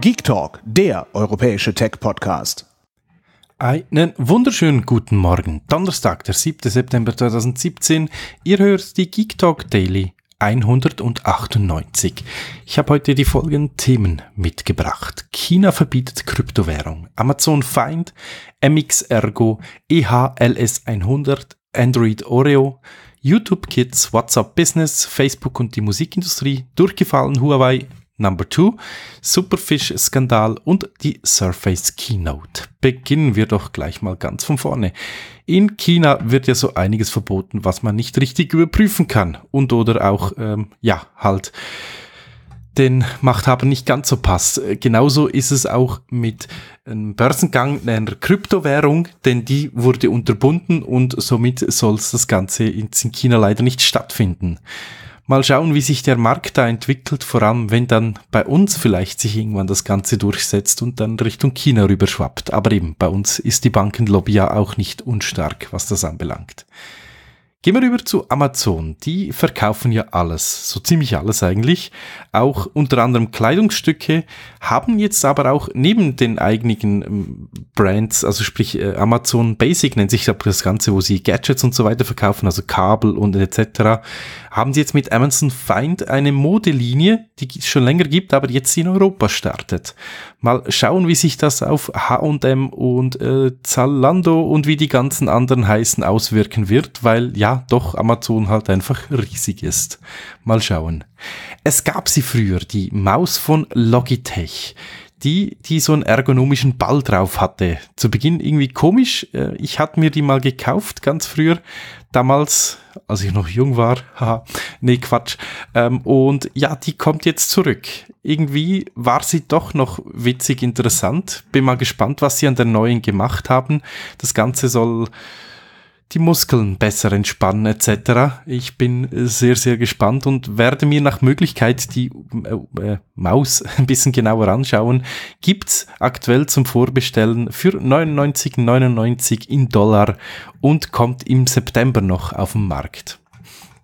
Geek Talk, der europäische Tech-Podcast. Einen wunderschönen guten Morgen. Donnerstag, der 7. September 2017. Ihr hört die Geek Talk Daily 198. Ich habe heute die folgenden Themen mitgebracht. China verbietet Kryptowährung. Amazon Find, MX Ergo, EHLS 100, Android Oreo, YouTube Kids, WhatsApp Business, Facebook und die Musikindustrie, durchgefallen Huawei, Number 2, Superfish-Skandal und die Surface Keynote. Beginnen wir doch gleich mal ganz von vorne. In China wird ja so einiges verboten, was man nicht richtig überprüfen kann und oder auch, ähm, ja, halt den Machthaber nicht ganz so passt. Äh, genauso ist es auch mit einem Börsengang einer Kryptowährung, denn die wurde unterbunden und somit soll das Ganze in China leider nicht stattfinden mal schauen, wie sich der Markt da entwickelt, vor allem wenn dann bei uns vielleicht sich irgendwann das Ganze durchsetzt und dann Richtung China rüberschwappt. Aber eben, bei uns ist die Bankenlobby ja auch nicht unstark, was das anbelangt. Gehen wir rüber zu Amazon. Die verkaufen ja alles, so ziemlich alles eigentlich. Auch unter anderem Kleidungsstücke, haben jetzt aber auch neben den eigenen ähm, Brands, also sprich äh, Amazon Basic nennt sich das Ganze, wo sie Gadgets und so weiter verkaufen, also Kabel und etc., haben sie jetzt mit Amazon Find eine Modelinie, die es schon länger gibt, aber jetzt in Europa startet. Mal schauen, wie sich das auf H&M und äh, Zalando und wie die ganzen anderen heißen auswirken wird, weil ja, doch Amazon halt einfach riesig ist. Mal schauen. Es gab sie früher, die Maus von Logitech die, die so einen ergonomischen Ball drauf hatte. Zu Beginn irgendwie komisch. Äh, ich hatte mir die mal gekauft, ganz früher. Damals, als ich noch jung war. Haha, nee, Quatsch. Ähm, und ja, die kommt jetzt zurück. Irgendwie war sie doch noch witzig interessant. Bin mal gespannt, was sie an der neuen gemacht haben. Das Ganze soll die Muskeln besser entspannen etc. Ich bin sehr, sehr gespannt und werde mir nach Möglichkeit die äh, äh Maus ein bisschen genauer anschauen. Gibt's aktuell zum Vorbestellen für 99,99 in Dollar und kommt im September noch auf den Markt.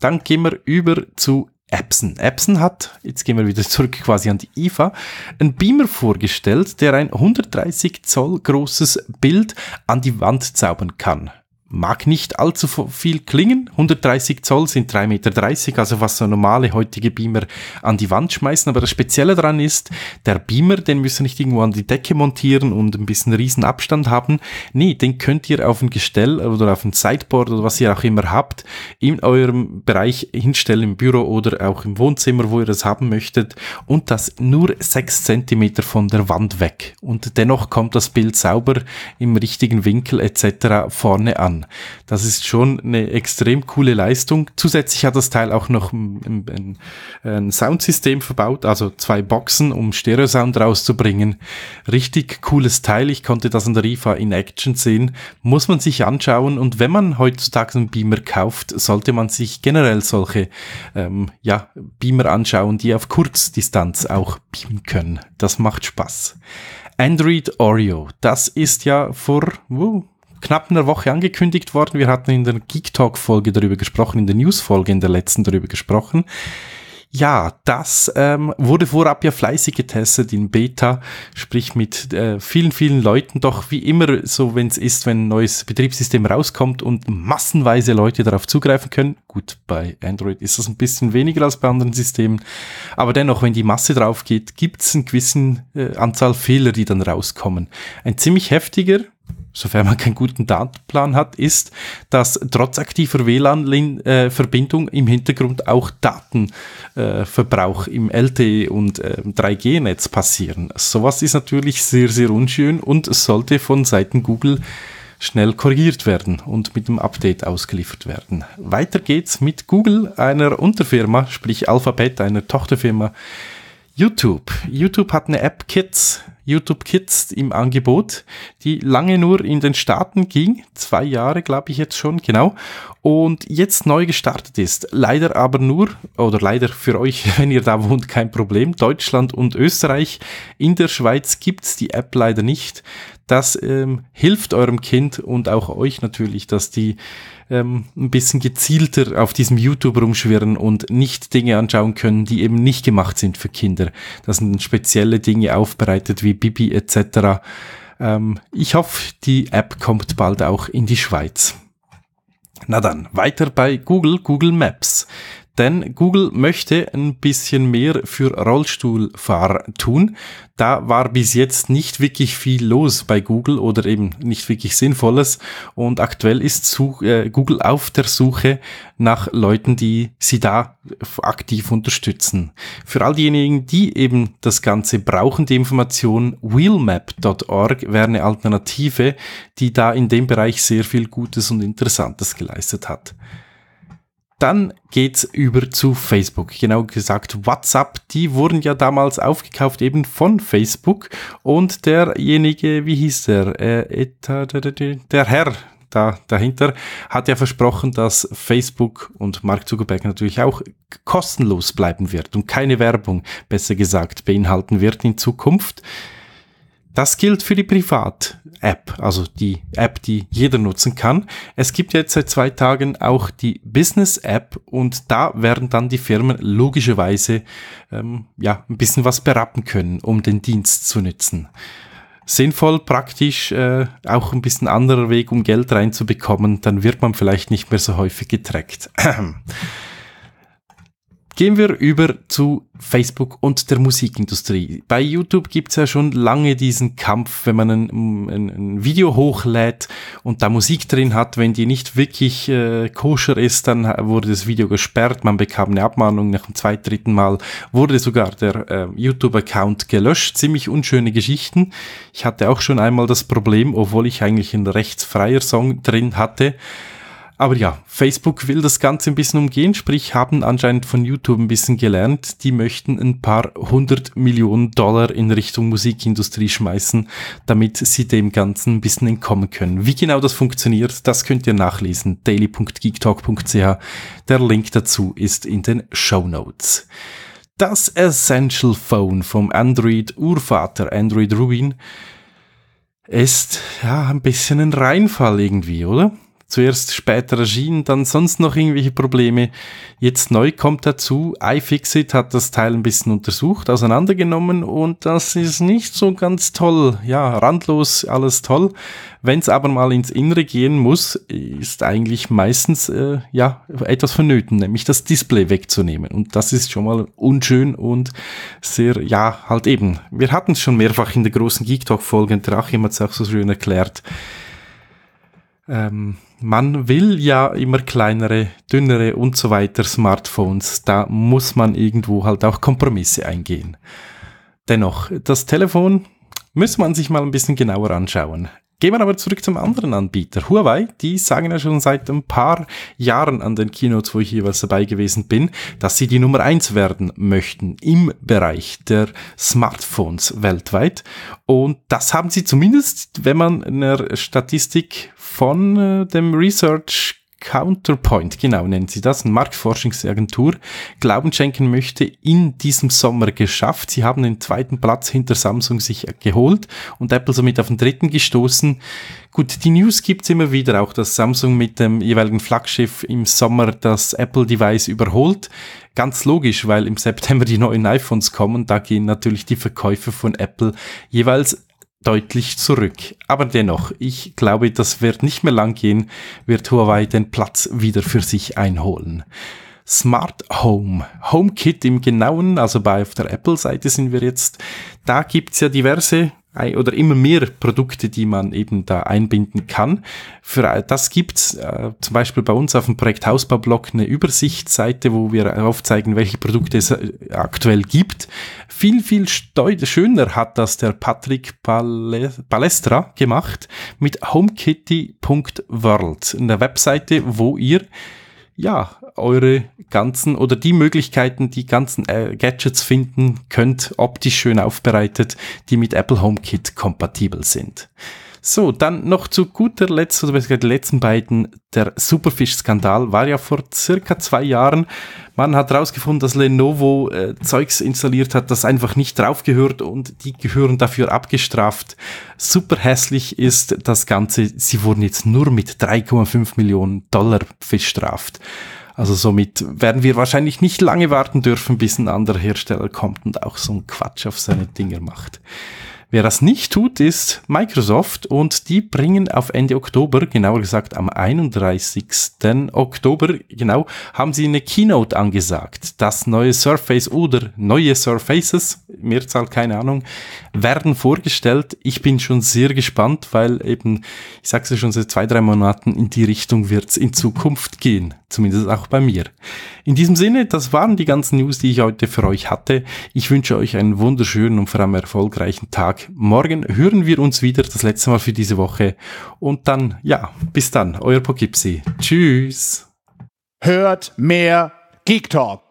Dann gehen wir über zu Epson. Epson hat, jetzt gehen wir wieder zurück quasi an die IFA, einen Beamer vorgestellt, der ein 130 Zoll großes Bild an die Wand zaubern kann mag nicht allzu viel klingen. 130 Zoll sind 3,30 Meter, also was so normale heutige Beamer an die Wand schmeißen. Aber das Spezielle daran ist, der Beamer, den müsst ihr nicht irgendwo an die Decke montieren und ein bisschen riesen Abstand haben. Nee, den könnt ihr auf ein Gestell oder auf ein Sideboard oder was ihr auch immer habt, in eurem Bereich hinstellen, im Büro oder auch im Wohnzimmer, wo ihr das haben möchtet. Und das nur 6 cm von der Wand weg. Und dennoch kommt das Bild sauber im richtigen Winkel etc. vorne an. Das ist schon eine extrem coole Leistung. Zusätzlich hat das Teil auch noch ein, ein, ein Soundsystem verbaut, also zwei Boxen, um Stereo-Sound rauszubringen. Richtig cooles Teil. Ich konnte das in der IFA in Action sehen. Muss man sich anschauen. Und wenn man heutzutage einen Beamer kauft, sollte man sich generell solche ähm, ja, Beamer anschauen, die auf Kurzdistanz auch beamen können. Das macht Spaß. Android Oreo, das ist ja vor uh, knapp einer Woche angekündigt worden. Wir hatten in der Geek Talk Folge darüber gesprochen, in der News Folge in der letzten darüber gesprochen. Ja, das ähm, wurde vorab ja fleißig getestet in Beta, sprich mit äh, vielen, vielen Leuten. Doch wie immer so, wenn es ist, wenn ein neues Betriebssystem rauskommt und massenweise Leute darauf zugreifen können. Gut, bei Android ist das ein bisschen weniger als bei anderen Systemen. Aber dennoch, wenn die Masse drauf geht, gibt es eine gewissen äh, Anzahl Fehler, die dann rauskommen. Ein ziemlich heftiger, sofern man keinen guten Datenplan hat, ist, dass trotz aktiver WLAN-Verbindung im Hintergrund auch Datenverbrauch äh, im LTE und 3G-Netz ähm, passieren. Sowas ist natürlich sehr, sehr unschön und sollte von Seiten Google schnell korrigiert werden und mit dem Update ausgeliefert werden. Weiter geht's mit Google, einer Unterfirma, sprich Alphabet, einer Tochterfirma YouTube. YouTube hat eine App Kids YouTube Kids im Angebot, die lange nur in den Staaten ging, zwei Jahre glaube ich jetzt schon, genau, und jetzt neu gestartet ist. Leider aber nur, oder leider für euch, wenn ihr da wohnt, kein Problem, Deutschland und Österreich. In der Schweiz gibt es die App leider nicht das ähm, hilft eurem Kind und auch euch natürlich, dass die ähm, ein bisschen gezielter auf diesem YouTube rumschwirren und nicht Dinge anschauen können, die eben nicht gemacht sind für Kinder. Das sind spezielle Dinge aufbereitet wie Bibi etc. Ähm, ich hoffe, die App kommt bald auch in die Schweiz. Na dann, weiter bei Google, Google Maps denn Google möchte ein bisschen mehr für Rollstuhlfahrer tun. Da war bis jetzt nicht wirklich viel los bei Google oder eben nicht wirklich Sinnvolles und aktuell ist äh, Google auf der Suche nach Leuten, die sie da aktiv unterstützen. Für all diejenigen, die eben das Ganze brauchen, die Information wheelmap.org wäre eine Alternative, die da in dem Bereich sehr viel Gutes und Interessantes geleistet hat. Dann geht's über zu Facebook. Genau gesagt WhatsApp. Die wurden ja damals aufgekauft eben von Facebook und derjenige, wie hieß der? Äh, der Herr, da dahinter, hat ja versprochen, dass Facebook und Mark Zuckerberg natürlich auch kostenlos bleiben wird und keine Werbung, besser gesagt, beinhalten wird in Zukunft. Das gilt für die Privat-App, also die App, die jeder nutzen kann. Es gibt jetzt seit zwei Tagen auch die Business-App und da werden dann die Firmen logischerweise ähm, ja ein bisschen was berappen können, um den Dienst zu nutzen. Sinnvoll, praktisch, äh, auch ein bisschen anderer Weg, um Geld reinzubekommen, dann wird man vielleicht nicht mehr so häufig getrackt. Gehen wir über zu Facebook und der Musikindustrie. Bei YouTube gibt es ja schon lange diesen Kampf, wenn man ein, ein, ein, Video hochlädt und da Musik drin hat, wenn die nicht wirklich äh, koscher ist, dann wurde das Video gesperrt, man bekam eine Abmahnung, nach dem zweiten, dritten Mal wurde sogar der äh, YouTube-Account gelöscht. Ziemlich unschöne Geschichten. Ich hatte auch schon einmal das Problem, obwohl ich eigentlich einen rechtsfreier Song drin hatte, aber ja, Facebook will das Ganze ein bisschen umgehen, sprich haben anscheinend von YouTube ein bisschen gelernt. Die möchten ein paar hundert Millionen Dollar in Richtung Musikindustrie schmeißen, damit sie dem Ganzen ein bisschen entkommen können. Wie genau das funktioniert, das könnt ihr nachlesen. daily.geektalk.ch. Der Link dazu ist in den Show Notes. Das Essential Phone vom Android-Urvater Android Rubin ist ja ein bisschen ein Reinfall irgendwie, oder? zuerst später erschien, dann sonst noch irgendwelche Probleme. Jetzt neu kommt dazu, iFixit hat das Teil ein bisschen untersucht, auseinandergenommen und das ist nicht so ganz toll. Ja, randlos, alles toll. Wenn es aber mal ins Innere gehen muss, ist eigentlich meistens äh, ja etwas vonnöten, nämlich das Display wegzunehmen. Und das ist schon mal unschön und sehr, ja, halt eben. Wir hatten es schon mehrfach in der großen Geek Talk-Folge der Drachim hat es auch so schön erklärt ähm, man will ja immer kleinere, dünnere und so weiter Smartphones. Da muss man irgendwo halt auch Kompromisse eingehen. Dennoch, das Telefon muss man sich mal ein bisschen genauer anschauen. Gehen wir aber zurück zum anderen Anbieter. Huawei, die sagen ja schon seit ein paar Jahren an den Keynotes, wo ich jeweils dabei gewesen bin, dass sie die Nummer eins werden möchten im Bereich der Smartphones weltweit. Und das haben sie zumindest, wenn man einer Statistik von äh, dem Research Counterpoint, genau nennen sie das, eine Marktforschungsagentur, Glauben schenken möchte, in diesem Sommer geschafft. Sie haben den zweiten Platz hinter Samsung sich geholt und Apple somit auf den dritten gestoßen. Gut, die News gibt's immer wieder, auch dass Samsung mit dem jeweiligen Flaggschiff im Sommer das Apple-Device überholt. Ganz logisch, weil im September die neuen iPhones kommen, da gehen natürlich die Verkäufe von Apple jeweils deutlich zurück. Aber dennoch, ich glaube, das wird nicht mehr lang gehen, wird Huawei den Platz wieder für sich einholen. Smart Home. HomeKit im Genauen, also bei auf der Apple-Seite sind wir jetzt. Da gibt's ja diverse oder immer mehr Produkte, die man eben da einbinden kann. Für äh, das gibt's äh, zum Beispiel bei uns auf dem Projekt Hausbaublog eine Übersichtsseite, wo wir aufzeigen, welche Produkte es äh, aktuell gibt. Viel, viel schöner hat das der Patrick Palestra gemacht mit homekitty.world, einer Webseite, wo ihr ja, eure ganzen oder die Möglichkeiten, die ganzen äh, Gadgets finden könnt, optisch schön aufbereitet, die mit Apple HomeKit kompatibel sind. So, dann noch zu guter Letzt, oder besser gesagt, letzten beiden, der Superfish-Skandal war ja vor circa zwei Jahren. Man hat herausgefunden, dass Lenovo äh, Zeugs installiert hat, das einfach nicht draufgehört und die gehören dafür abgestraft. Super hässlich ist das Ganze. Sie wurden jetzt nur mit 3,5 Millionen Dollar bestraft. Also somit werden wir wahrscheinlich nicht lange warten dürfen, bis ein anderer Hersteller kommt und auch so einen Quatsch auf seine Dinger macht. Wer das nicht tut, ist Microsoft und die bringen auf Ende Oktober, genauer gesagt am 31. Oktober, genau, haben sie eine Keynote angesagt. Das neue Surface oder neue Surfaces, Mehrzahl keine Ahnung, werden vorgestellt. Ich bin schon sehr gespannt, weil eben, ich sag's ja schon seit zwei, drei Monaten, in die Richtung wird's in Zukunft gehen. Zumindest auch bei mir. In diesem Sinne, das waren die ganzen News, die ich heute für euch hatte. Ich wünsche euch einen wunderschönen und vor allem erfolgreichen Tag Morgen hören wir uns wieder, das letzte Mal für diese Woche. Und dann, ja, bis dann, euer Poughkeepsie. Tschüss. Hört mehr Geek Talk.